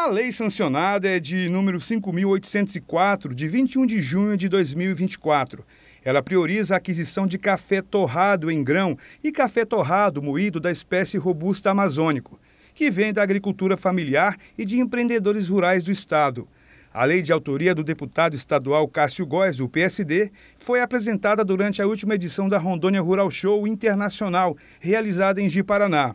A lei sancionada é de número 5.804, de 21 de junho de 2024. Ela prioriza a aquisição de café torrado em grão e café torrado moído da espécie robusta amazônico, que vem da agricultura familiar e de empreendedores rurais do Estado. A lei de autoria do deputado estadual Cássio Góes, do PSD, foi apresentada durante a última edição da Rondônia Rural Show Internacional, realizada em Ji Paraná.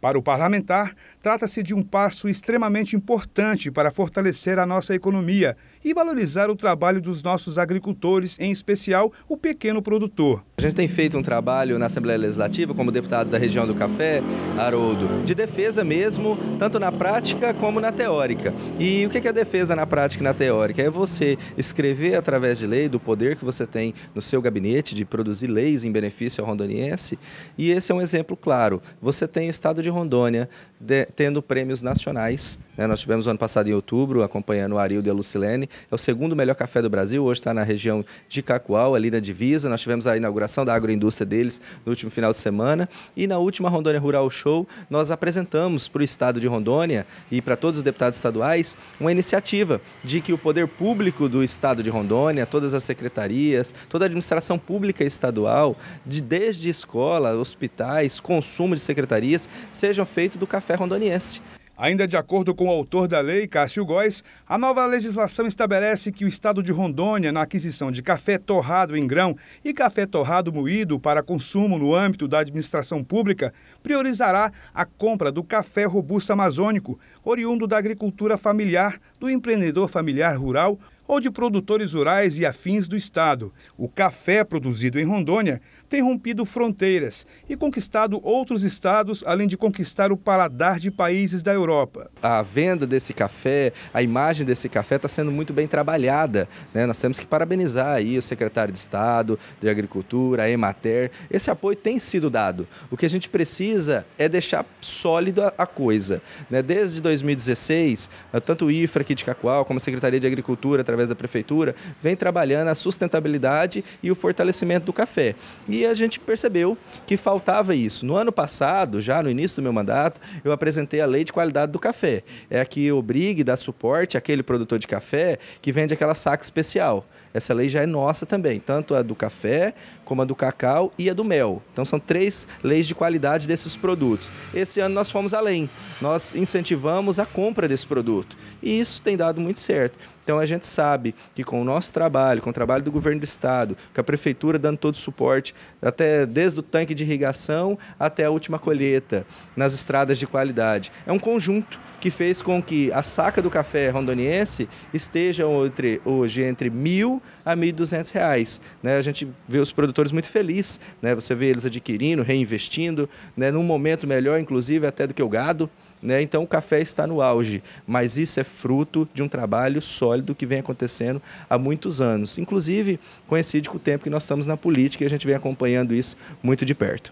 Para o parlamentar, trata-se de um passo extremamente importante para fortalecer a nossa economia e valorizar o trabalho dos nossos agricultores, em especial o pequeno produtor. A gente tem feito um trabalho na Assembleia Legislativa, como deputado da região do Café, Haroldo, de defesa mesmo, tanto na prática como na teórica. E o que é defesa na prática e na teórica? É você escrever através de lei, do poder que você tem no seu gabinete de produzir leis em benefício ao rondoniense, e esse é um exemplo claro. Você tem o estado de de Rondônia, de, tendo prêmios nacionais. Né? Nós tivemos ano passado em outubro, acompanhando o Arildo e a Lucilene. É o segundo melhor café do Brasil, hoje está na região de Cacoal, ali na divisa. Nós tivemos a inauguração da agroindústria deles no último final de semana. E na última Rondônia Rural Show, nós apresentamos para o estado de Rondônia e para todos os deputados estaduais uma iniciativa de que o poder público do estado de Rondônia, todas as secretarias, toda a administração pública estadual, de, desde escola, hospitais, consumo de secretarias, sejam feitos do café rondoniense. Ainda de acordo com o autor da lei, Cássio Góes, a nova legislação estabelece que o estado de Rondônia, na aquisição de café torrado em grão e café torrado moído para consumo no âmbito da administração pública, priorizará a compra do café robusto amazônico, oriundo da agricultura familiar, do empreendedor familiar rural ou de produtores rurais e afins do estado. O café produzido em Rondônia tem rompido fronteiras e conquistado outros estados, além de conquistar o paladar de países da Europa. A venda desse café, a imagem desse café está sendo muito bem trabalhada. Né? Nós temos que parabenizar aí o secretário de Estado de Agricultura, a Emater. Esse apoio tem sido dado. O que a gente precisa é deixar sólida a coisa. Né? Desde 2016, tanto o IFRA aqui de Cacoal, como a Secretaria de Agricultura, através através da prefeitura, vem trabalhando a sustentabilidade e o fortalecimento do café. E a gente percebeu que faltava isso. No ano passado, já no início do meu mandato, eu apresentei a lei de qualidade do café. É a que obrigue, dá suporte àquele produtor de café que vende aquela saca especial. Essa lei já é nossa também, tanto a do café, como a do cacau e a do mel. Então são três leis de qualidade desses produtos. Esse ano nós fomos além, nós incentivamos a compra desse produto. E isso tem dado muito certo. Então a gente sabe que com o nosso trabalho, com o trabalho do governo do estado, com a prefeitura dando todo o suporte, até desde o tanque de irrigação até a última colheita, nas estradas de qualidade. É um conjunto que fez com que a saca do café rondoniense esteja entre, hoje entre mil a mil duzentos reais. Né? A gente vê os produtores muito felizes, né? você vê eles adquirindo, reinvestindo, né? num momento melhor, inclusive, até do que o gado. Né? Então o café está no auge, mas isso é fruto de um trabalho sólido que vem acontecendo há muitos anos. Inclusive, coincide com o tempo que nós estamos na política e a gente vem acompanhando isso muito de perto.